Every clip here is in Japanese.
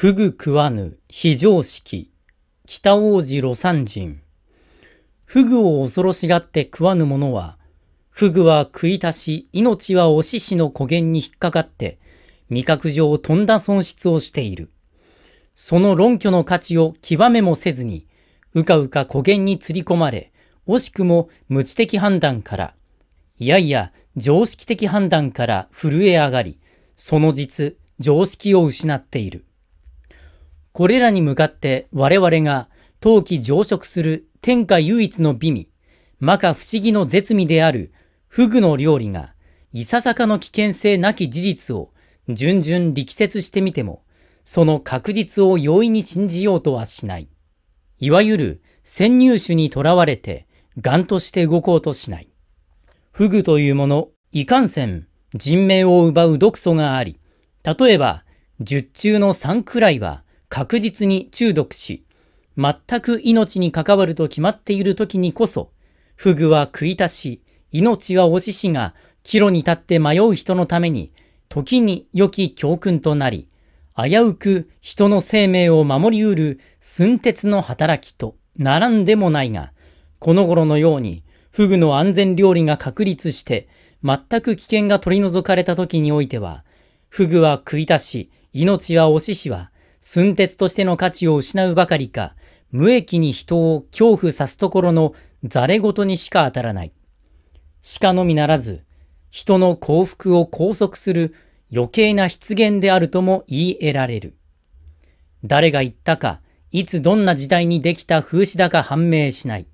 ふぐ食わぬ非常識北王子魯山人ふぐを恐ろしがって食わぬ者はふぐは食い足し命はお獅子の古源に引っかかって味覚上とんだ損失をしているその論拠の価値を極めもせずにうかうか古源に釣り込まれ惜しくも無知的判断からいやいや常識的判断から震え上がりその実常識を失っているこれらに向かって我々が陶器常食する天下唯一の美味、摩訶不思議の絶味であるフグの料理がいささかの危険性なき事実を順々力説してみても、その確実を容易に信じようとはしない。いわゆる先入種にとらわれて、癌として動こうとしない。フグというもの、いかんせん、人命を奪う毒素があり、例えば、十中の3くらいは、確実に中毒し、全く命に関わると決まっている時にこそ、フグは食い足し、命は惜ししが、岐路に立って迷う人のために、時に良き教訓となり、危うく人の生命を守りうる寸鉄の働きとならんでもないが、この頃のように、フグの安全料理が確立して、全く危険が取り除かれた時においては、フグは食い足し、命は惜ししは、寸鉄としての価値を失うばかりか、無益に人を恐怖さすところのザれ言にしか当たらない。鹿のみならず、人の幸福を拘束する余計な失言であるとも言い得られる。誰が言ったか、いつどんな時代にできた風刺だか判明しない。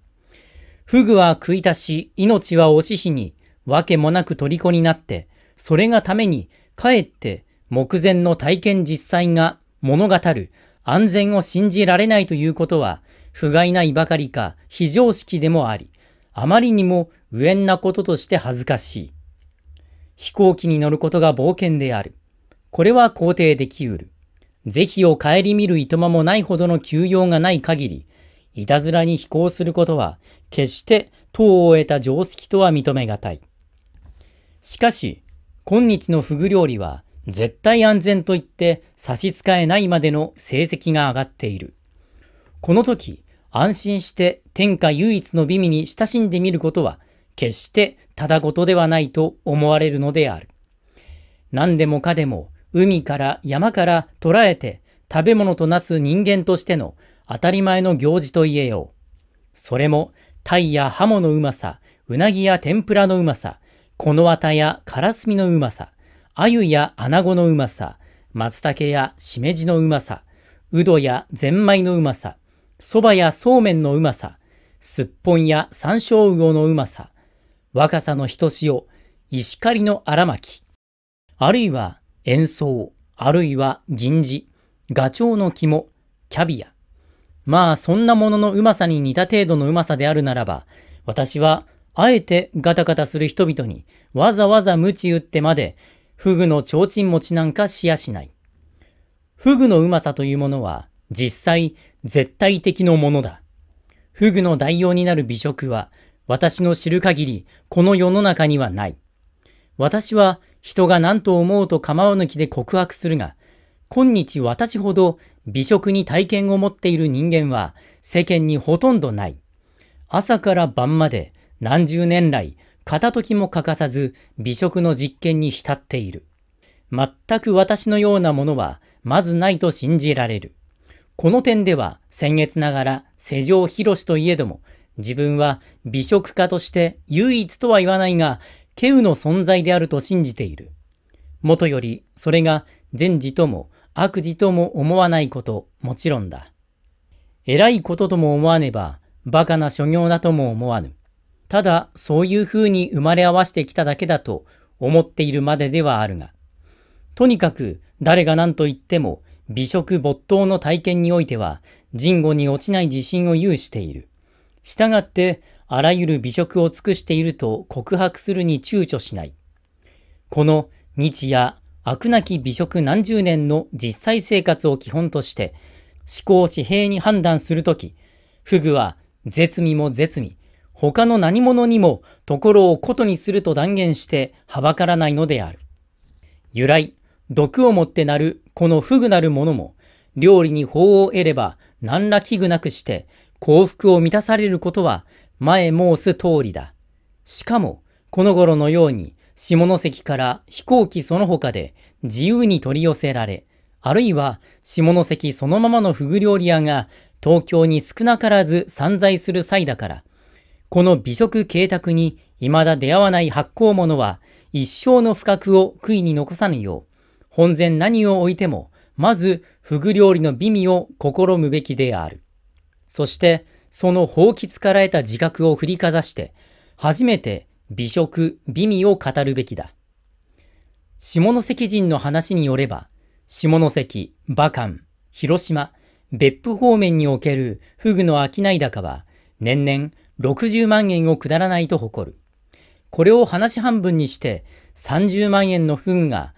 フグは食い足し、命はおししに、わけもなく虜になって、それがために、かえって目前の体験実際が物語る、安全を信じられないということは、不甲斐ないばかりか非常識でもあり、あまりにも無縁なこととして恥ずかしい。飛行機に乗ることが冒険である。これは肯定できうる。是非を顧みる暇間もないほどの休養がない限り、いたずらに飛行することは、決して党を得た常識とは認めがたい。しかし、今日のフグ料理は、絶対安全と言って差し支えないまでの成績が上がっている。この時、安心して天下唯一の美味に親しんでみることは、決してただ事ではないと思われるのである。何でもかでも、海から山から捉えて食べ物となす人間としての当たり前の行事と言えよう。それも、タイやハモのうまさ、うなぎや天ぷらのうまさ、このわたやからすみのうまさ、鮎や穴子のうまさ、松茸やしめじのうまさ、うどやゼンマイのうまさ、そばやそうめんのうまさ、すっぽんや山椒魚のうまさ、若さのひとしお、石狩の荒巻、あるいは演奏、あるいは銀字、ガチョウの肝、キャビア。まあそんなもののうまさに似た程度のうまさであるならば、私はあえてガタガタする人々にわざわざ無知打ってまでフグの提灯餅なんかしやしない。フグのうまさというものは、実際、絶対的のものだ。フグの代用になる美食は、私の知る限り、この世の中にはない。私は、人が何と思うと構わぬ気で告白するが、今日私ほど美食に体験を持っている人間は世間にほとんどない。朝から晩まで何十年来片時も欠かさず美食の実験に浸っている。全く私のようなものはまずないと信じられる。この点では先月ながら世情広といえども自分は美食家として唯一とは言わないが、ケウの存在であると信じている。もとより、それが善事とも悪事とも思わないこと、もちろんだ。偉いこととも思わねば、馬鹿な所業だとも思わぬ。ただそういうふうに生まれ合わせてきただけだと思っているまでではあるが、とにかく誰が何と言っても美食没頭の体験においては人語に落ちない自信を有している。したがってあらゆる美食を尽くしていると告白するに躊躇しない。この日夜飽くなき美食何十年の実際生活を基本として思考紙幣に判断するとき、フグは絶味も絶味、他の何者にも所をことにすると断言してはばからないのである。由来、毒をもってなるこの不具なるものも、料理に法を得れば何ら危惧なくして幸福を満たされることは前申す通りだ。しかも、この頃のように下関から飛行機その他で自由に取り寄せられ、あるいは下関そのままのフグ料理屋が東京に少なからず散在する際だから、この美食慶卓に未だ出会わない発酵者は一生の不覚を悔いに残さぬよう、本然何を置いても、まずフグ料理の美味を試むべきである。そして、その放棄から得た自覚を振りかざして、初めて美食、美味を語るべきだ。下関人の話によれば、下関、馬鹿、広島、別府方面におけるフグの商い高は、年々60万円をくだらないと誇る。これを話半分にして30万円のフグが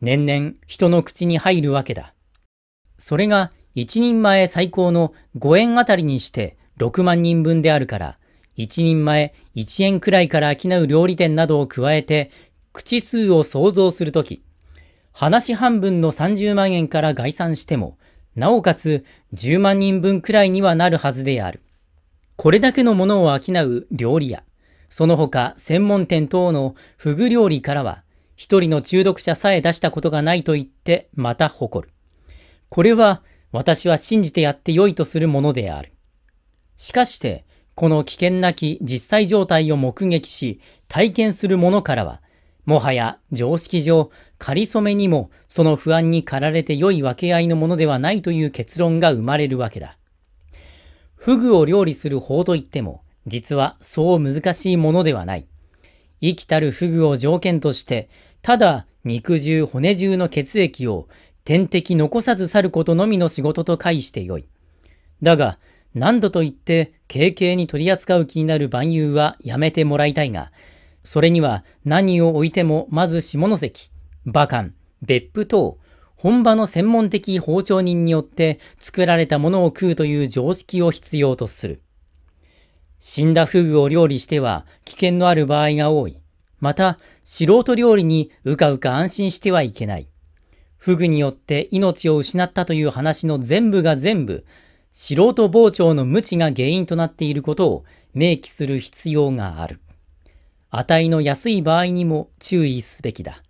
年々人の口に入るわけだ。それが一人前最高の5円あたりにして6万人分であるから、一人前1円くらいから商う料理店などを加えて、口数を想像するとき、話半分の30万円から概算しても、なおかつ10万人分くらいにはなるはずである。これだけのものを商う料理屋、その他専門店等のフグ料理からは、一人の中毒者さえ出したことがないと言ってまた誇る。これは私は信じてやって良いとするものである。しかして、この危険なき実際状態を目撃し、体験する者からは、もはや常識上、仮初めにもその不安に駆られて良い分け合いのものではないという結論が生まれるわけだ。フグを料理する法といっても、実はそう難しいものではない。生きたるフグを条件として、ただ肉汁骨汁の血液を点滴残さず去ることのみの仕事と介してよい。だが、何度と言って軽々に取り扱う気になる万有はやめてもらいたいが、それには何を置いてもまず下関、馬関、別府等、本場の専門的包丁人によって作られたものを食うという常識を必要とする。死んだフグを料理しては危険のある場合が多い。また、素人料理にうかうか安心してはいけない。フグによって命を失ったという話の全部が全部、素人包丁の無知が原因となっていることを明記する必要がある。値の安い場合にも注意すべきだ。